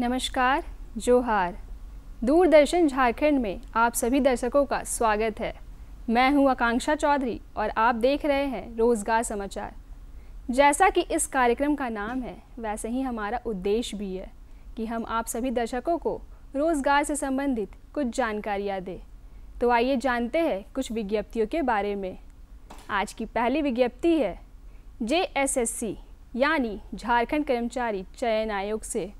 नमस्कार जोहार दूरदर्शन झारखंड में आप सभी दर्शकों का स्वागत है मैं हूं आकांक्षा चौधरी और आप देख रहे हैं रोजगार समाचार जैसा कि इस कार्यक्रम का नाम है वैसे ही हमारा उद्देश्य भी है कि हम आप सभी दर्शकों को रोजगार से संबंधित कुछ जानकारियाँ दें तो आइए जानते हैं कुछ विज्ञप्तियों के बारे में आज की पहली विज्ञप्ति है जे यानी झारखंड कर्मचारी चयन आयोग से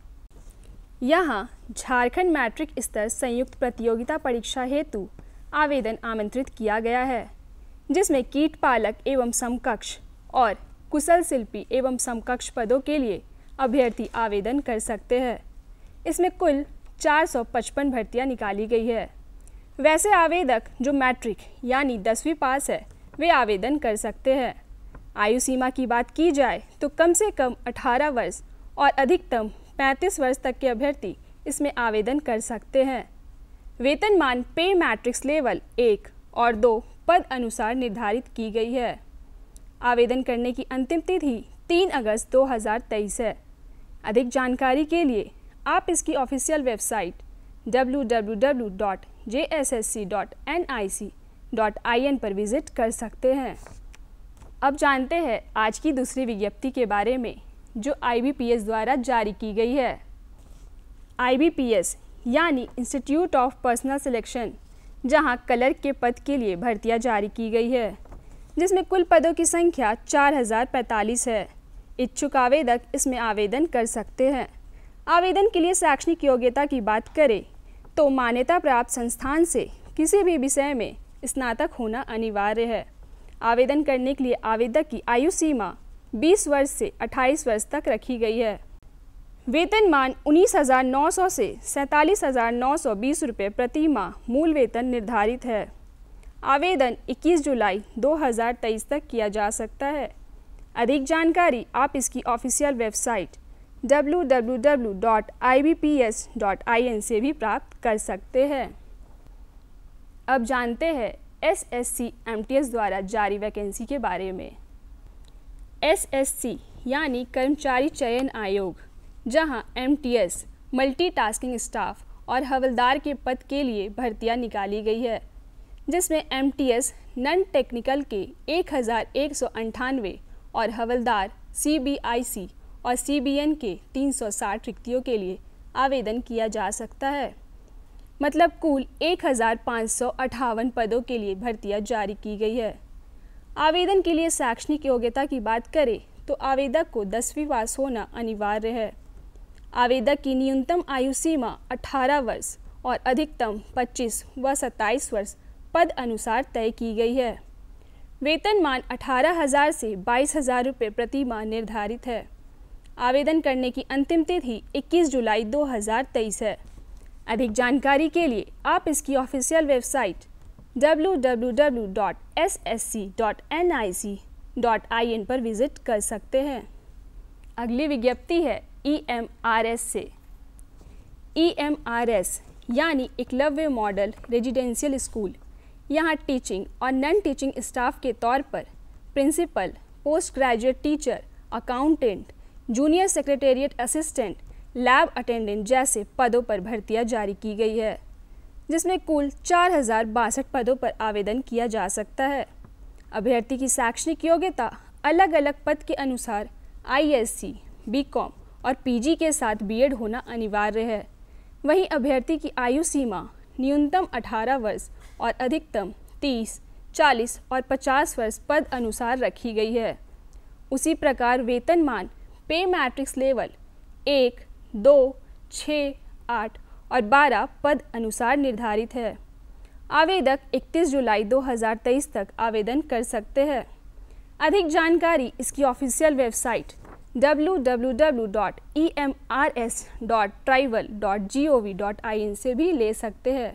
यहाँ झारखंड मैट्रिक स्तर संयुक्त प्रतियोगिता परीक्षा हेतु आवेदन आमंत्रित किया गया है जिसमें कीट पालक एवं समकक्ष और कुशल शिल्पी एवं समकक्ष पदों के लिए अभ्यर्थी आवेदन कर सकते हैं इसमें कुल 455 भर्तियां निकाली गई है वैसे आवेदक जो मैट्रिक यानी दसवीं पास है वे आवेदन कर सकते हैं आयु सीमा की बात की जाए तो कम से कम 18 वर्ष और अधिकतम 35 वर्ष तक के अभ्यर्थी इसमें आवेदन कर सकते हैं वेतनमान पे मैट्रिक्स लेवल एक और दो पद अनुसार निर्धारित की गई है आवेदन करने की अंतिम तिथि 3 अगस्त 2023 है अधिक जानकारी के लिए आप इसकी ऑफिशियल वेबसाइट www.jssc.nic.in पर विजिट कर सकते हैं अब जानते हैं आज की दूसरी विज्ञप्ति के बारे में जो आईबीपीएस द्वारा जारी की गई है आईबीपीएस यानी इंस्टीट्यूट ऑफ पर्सनल सिलेक्शन जहां कलर के पद के लिए भर्तियां जारी की गई है जिसमें कुल पदों की संख्या 4045 है इच्छुक आवेदक इसमें आवेदन कर सकते हैं आवेदन के लिए शैक्षणिक योग्यता की बात करें तो मान्यता प्राप्त संस्थान से किसी भी विषय में स्नातक होना अनिवार्य है आवेदन करने के लिए आवेदक की आयु सीमा 20 वर्ष से 28 वर्ष तक रखी गई है वेतन मान उन्नीस हज़ार नौ सौ से सैंतालीस हज़ार नौ सौ बीस रुपये प्रति माह मूल वेतन निर्धारित है आवेदन 21 जुलाई 2023 तक किया जा सकता है अधिक जानकारी आप इसकी ऑफिशियल वेबसाइट www.ibps.in से भी प्राप्त कर सकते हैं अब जानते हैं S S C M T S द्वारा जारी वैकेंसी के बारे में एसएससी यानी कर्मचारी चयन आयोग जहां एमटीएस मल्टीटास्किंग स्टाफ और हवलदार के पद के लिए भर्तियां निकाली गई है जिसमें एमटीएस नन टेक्निकल के एक हज़ार एक सौ अंठानवे और हवलदार सीबीआईसी और सीबीएन के तीन सौ साठ रिक्तियों के लिए आवेदन किया जा सकता है मतलब कुल एक हज़ार पाँच सौ पदों के लिए भर्तियां जारी की गई है आवेदन के लिए शैक्षणिक योग्यता की बात करें तो आवेदक को दसवीं पास होना अनिवार्य है आवेदक की न्यूनतम आयु सीमा 18 वर्ष और अधिकतम 25 व 27 वर्ष पद अनुसार तय की गई है वेतनमान 18,000 से 22,000 रुपये प्रति माह निर्धारित है आवेदन करने की अंतिम तिथि 21 जुलाई 2023 है अधिक जानकारी के लिए आप इसकी ऑफिशियल वेबसाइट www.ssc.nic.in पर विजिट कर सकते हैं अगली विज्ञप्ति है ई e से ई e यानी एकलव्य मॉडल रेजिडेंशियल स्कूल यहाँ टीचिंग और नॉन टीचिंग स्टाफ के तौर पर principal post graduate teacher accountant junior secretariat assistant lab attendant जैसे पदों पर भर्तियाँ जारी की गई है जिसमें कुल चार हज़ार बासठ पदों पर आवेदन किया जा सकता है अभ्यर्थी की शैक्षणिक योग्यता अलग अलग पद के अनुसार आईएससी, बीकॉम और पीजी के साथ बीएड होना अनिवार्य है वहीं अभ्यर्थी की आयु सीमा न्यूनतम 18 वर्ष और अधिकतम 30, 40 और 50 वर्ष पद अनुसार रखी गई है उसी प्रकार वेतनमान पे मैट्रिक्स लेवल एक दो छः आठ और 12 पद अनुसार निर्धारित है आवेदक 31 जुलाई 2023 तक आवेदन कर सकते हैं अधिक जानकारी इसकी ऑफिशियल वेबसाइट www.emrs.tribal.gov.in से भी ले सकते हैं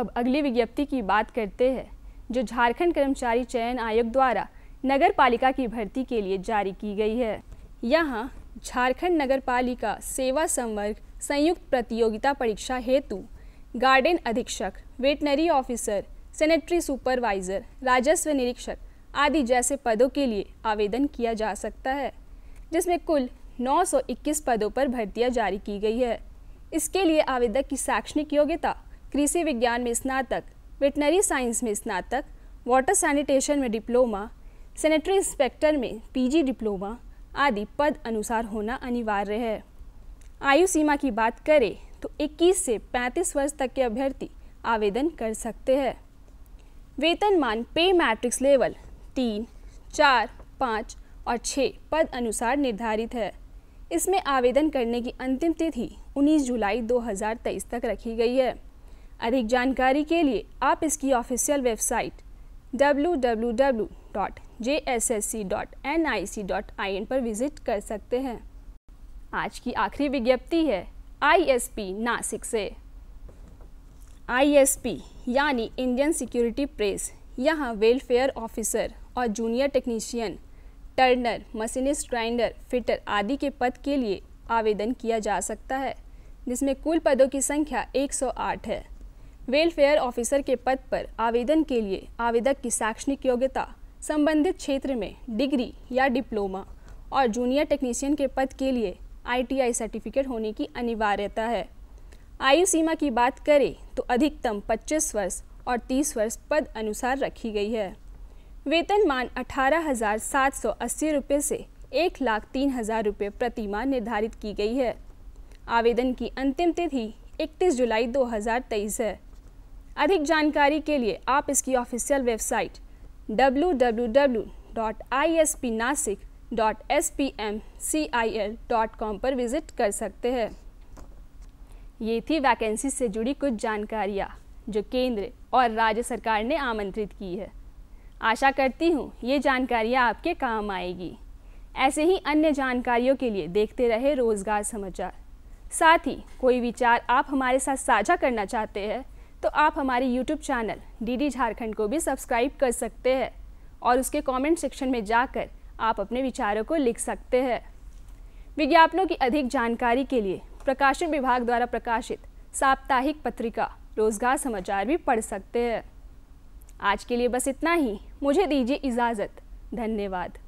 अब अगली विज्ञप्ति की बात करते हैं जो झारखंड कर्मचारी चयन आयोग द्वारा नगर पालिका की भर्ती के लिए जारी की गई है यहाँ झारखंड नगर पालिका सेवा संवर्ग संयुक्त प्रतियोगिता परीक्षा हेतु गार्डन अधीक्षक वेटनरी ऑफिसर सेनेटरी सुपरवाइज़र राजस्व निरीक्षक आदि जैसे पदों के लिए आवेदन किया जा सकता है जिसमें कुल 921 पदों पर भर्तियां जारी की गई है इसके लिए आवेदक की शैक्षणिक योग्यता कृषि विज्ञान में स्नातक वेटनरी साइंस में स्नातक वाटर सैनिटेशन में डिप्लोमा सेनेटरी इंस्पेक्टर में पीजी डिप्लोमा आदि पद अनुसार होना अनिवार्य है आयु सीमा की बात करें तो 21 से 35 वर्ष तक के अभ्यर्थी आवेदन कर सकते हैं वेतनमान पे मैट्रिक्स लेवल तीन चार पाँच और छः पद अनुसार निर्धारित है इसमें आवेदन करने की अंतिम तिथि 19 जुलाई 2023 तक रखी गई है अधिक जानकारी के लिए आप इसकी ऑफिशियल वेबसाइट www.jssc.nic.in पर विजिट कर सकते हैं आज की आखिरी विज्ञप्ति है आईएसपी नासिक से आईएसपी यानी इंडियन सिक्योरिटी प्रेस यहाँ वेलफेयर ऑफिसर और junior technician turner machinist grinder fitter आदि के पद के लिए आवेदन किया जा सकता है जिसमें कुल पदों की संख्या 108 है वेलफेयर ऑफिसर के पद पर आवेदन के लिए आवेदक की शैक्षणिक योग्यता संबंधित क्षेत्र में डिग्री या डिप्लोमा और जूनियर टेक्नीशियन के पद के लिए आईटीआई सर्टिफिकेट होने की अनिवार्यता है आयु सीमा की बात करें तो अधिकतम 25 वर्ष और 30 वर्ष पद अनुसार रखी गई है वेतनमान अठारह हज़ार सात सौ अस्सी रुपये से एक लाख तीन हज़ार रुपये प्रतिमा निर्धारित की गई है आवेदन की अंतिम तिथि 31 जुलाई 2023 है अधिक जानकारी के लिए आप इसकी official website W W dot I S P Nashik www.spmcil.com पर विज़िट कर सकते हैं ये थी वैकेंसी से जुड़ी कुछ जानकारियाँ जो केंद्र और राज्य सरकार ने आमंत्रित की है आशा करती हूँ ये जानकारियाँ आपके काम आएगी ऐसे ही अन्य जानकारियों के लिए देखते रहे रोज़गार समाचार साथ ही कोई विचार आप हमारे साथ साझा करना चाहते हैं तो आप हमारे YouTube चैनल डी झारखंड को भी सब्सक्राइब कर सकते हैं और उसके कमेंट सेक्शन में जाकर आप अपने विचारों को लिख सकते हैं विज्ञापनों की अधिक जानकारी के लिए प्रकाशन विभाग द्वारा प्रकाशित साप्ताहिक पत्रिका रोजगार समाचार भी पढ़ सकते हैं आज के लिए बस इतना ही मुझे दीजिए इजाज़त धन्यवाद